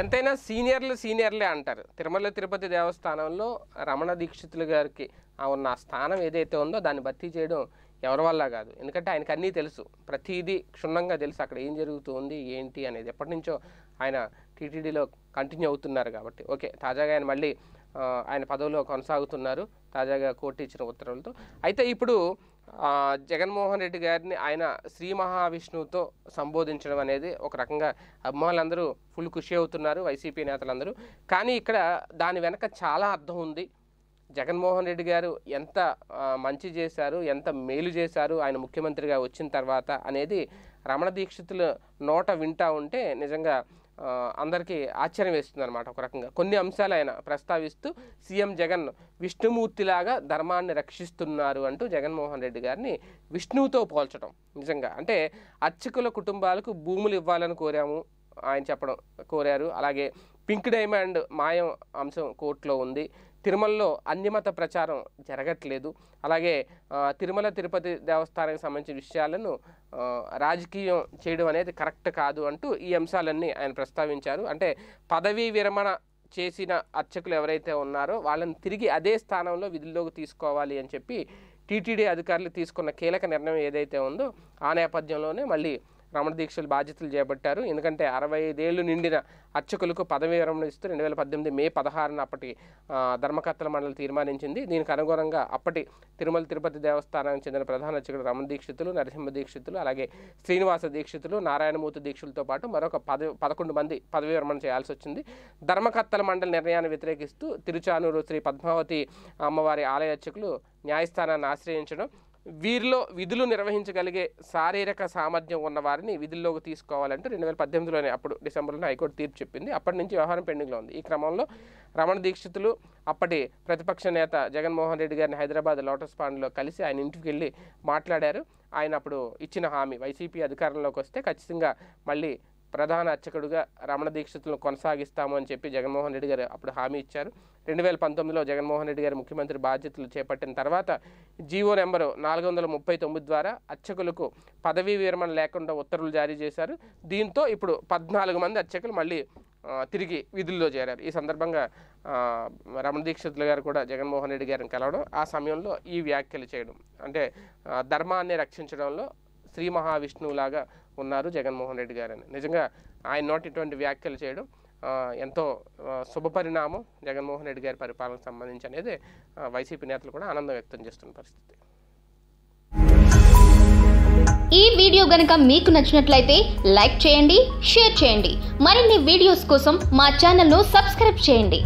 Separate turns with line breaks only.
ఎంతైనా సీనియర్లు సీనియర్లే అంటారు తిరుమల తిరుపతి దేవస్థానంలో రమణ దీక్షితులు గారికి ఉన్న స్థానం ఏదైతే ఉందో దాన్ని భర్తీ చేయడం ఎవరి వల్ల కాదు ఎందుకంటే ఆయనకు అన్నీ తెలుసు ప్రతిదీ క్షుణ్ణంగా తెలుసు అక్కడ ఏం జరుగుతుంది ఏంటి అనేది ఎప్పటి నుంచో ఆయన టీటీడీలో కంటిన్యూ అవుతున్నారు కాబట్టి ఓకే తాజాగా ఆయన మళ్ళీ ఆయన పదవిలో కొనసాగుతున్నారు తాజాగా కోర్టు ఇచ్చిన ఉత్తర్వులతో అయితే ఇప్పుడు జగన్మోహన్ రెడ్డి గారిని ఆయన శ్రీ మహావిష్ణువుతో సంబోధించడం అనేది ఒక రకంగా అభిమానులందరూ ఫుల్ ఖుషి అవుతున్నారు వైసీపీ నేతలందరూ కానీ ఇక్కడ దాని వెనక చాలా అర్థం ఉంది జగన్మోహన్ రెడ్డి గారు ఎంత మంచి చేశారు ఎంత మేలు చేశారు ఆయన ముఖ్యమంత్రిగా వచ్చిన తర్వాత అనేది రమణ దీక్షితుల నోట వింటా ఉంటే నిజంగా అందరికీ ఆశ్చర్యం వేస్తుంది అనమాట ఒక రకంగా కొన్ని అంశాలు ఆయన ప్రస్తావిస్తూ సీఎం జగన్ విష్ణుమూర్తిలాగా ధర్మాన్ని రక్షిస్తున్నారు అంటూ జగన్మోహన్ రెడ్డి గారిని విష్ణువుతో పోల్చడం నిజంగా అంటే అర్చకుల కుటుంబాలకు భూములు ఇవ్వాలని కోరాము ఆయన చెప్పడం కోరారు అలాగే పింక్ డైమండ్ మాయం అంశం కోర్టులో ఉంది తిరుమలలో అన్యమత ప్రచారం జరగట్లేదు అలాగే తిరుమల తిరుపతి దేవస్థానానికి సంబంధించిన విషయాలను రాజకీయం చేయడం అనేది కరెక్ట్ కాదు అంటూ ఈ అంశాలన్నీ ఆయన ప్రస్తావించారు అంటే పదవీ విరమణ చేసిన అర్చకులు ఎవరైతే ఉన్నారో వాళ్ళని తిరిగి అదే స్థానంలో విధుల్లోకి తీసుకోవాలి అని చెప్పి టీటీడీ అధికారులు తీసుకున్న కీలక నిర్ణయం ఏదైతే ఉందో ఆ నేపథ్యంలోనే మళ్ళీ రమణ దీక్షలు బాధ్యతలు చేపట్టారు ఎందుకంటే అరవై ఐదేళ్లు నిండిన అర్చకులకు పదవి విరమణ ఇస్తూ రెండు వేల పద్దెనిమిది మే పదహారున అప్పటి ధర్మకర్తల మండలి తీర్మానించింది దీనికి అనుగుణంగా అప్పటి తిరుమల తిరుపతి దేవస్థానానికి చెందిన ప్రధాన అర్చకులు రమణ దీక్షితులు నరసింహ దీక్షితులు అలాగే శ్రీనివాస దీక్షితులు నారాయణమూర్తి దీక్షలతో పాటు మరొక పదవి పదకొండు మంది పదవి విరమణ చేయాల్సి వచ్చింది ధర్మకర్తల మండలి నిర్ణయాన్ని వ్యతిరేకిస్తూ తిరుచానూరు శ్రీ పద్మావతి అమ్మవారి ఆలయ అర్చకులు న్యాయస్థానాన్ని ఆశ్రయించడం వీరిలో విధులు నిర్వహించగలిగే శారీరక సామర్థ్యం ఉన్న వారిని విధుల్లోకి తీసుకోవాలంటే రెండు వేల పద్దెనిమిదిలోనే అప్పుడు డిసెంబర్లోనే హైకోర్టు తీర్పు చెప్పింది అప్పటి నుంచి వ్యవహారం పెండింగ్లో ఉంది ఈ క్రమంలో రమణ దీక్షితులు అప్పటి ప్రతిపక్ష నేత జగన్మోహన్ రెడ్డి గారిని హైదరాబాద్ లోటస్ పాండ్లో కలిసి ఆయన ఇంటికి వెళ్ళి మాట్లాడారు ఆయన అప్పుడు ఇచ్చిన హామీ వైసీపీ అధికారంలోకి వస్తే ఖచ్చితంగా మళ్ళీ ప్రధాన అర్చకుడుగా రమణ దీక్షితులను కొనసాగిస్తాము అని చెప్పి జగన్మోహన్ రెడ్డి గారు అప్పుడు హామీ ఇచ్చారు రెండు వేల పంతొమ్మిదిలో జగన్మోహన్ రెడ్డి గారు ముఖ్యమంత్రి బాధ్యతలు చేపట్టిన తర్వాత జీవో నెంబరు నాలుగు వందల ముప్పై తొమ్మిది ద్వారా అర్చకులకు పదవీ విరమణ లేకుండా ఉత్తర్వులు జారీ చేశారు దీంతో ఇప్పుడు పద్నాలుగు మంది అర్చకులు మళ్ళీ తిరిగి విధుల్లో చేరారు ఈ సందర్భంగా రమణ దీక్షితులు గారు కూడా జగన్మోహన్ రెడ్డి గారిని కలవడం ఆ సమయంలో ఈ వ్యాఖ్యలు చేయడం అంటే ధర్మాన్ని రక్షించడంలో శ్రీ మహావిష్ణువులాగా ఉన్నారు జగన్మోహన్ రెడ్డి గారని నిజంగా ఆయన నోటిటువంటి ఇటువంటి వ్యాఖ్యలు చేయడం ఎంతో శుభపరిణామం జగన్మోహన్ రెడ్డి గారి పరిపాలనకు సంబంధించి అనేది వైసీపీ నేతలు కూడా ఆనందం వ్యక్తం చేస్తున్న పరిస్థితి ఈ వీడియో గనక మీకు నచ్చినట్లయితే లైక్ చేయండి షేర్ చేయండి మరిన్ని వీడియోస్ కోసం మా ఛానల్ను సబ్స్క్రైబ్ చేయండి